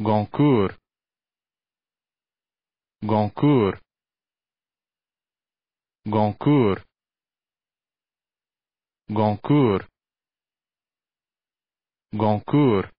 Goncourt Goncourt Goncourt Goncourt Goncourt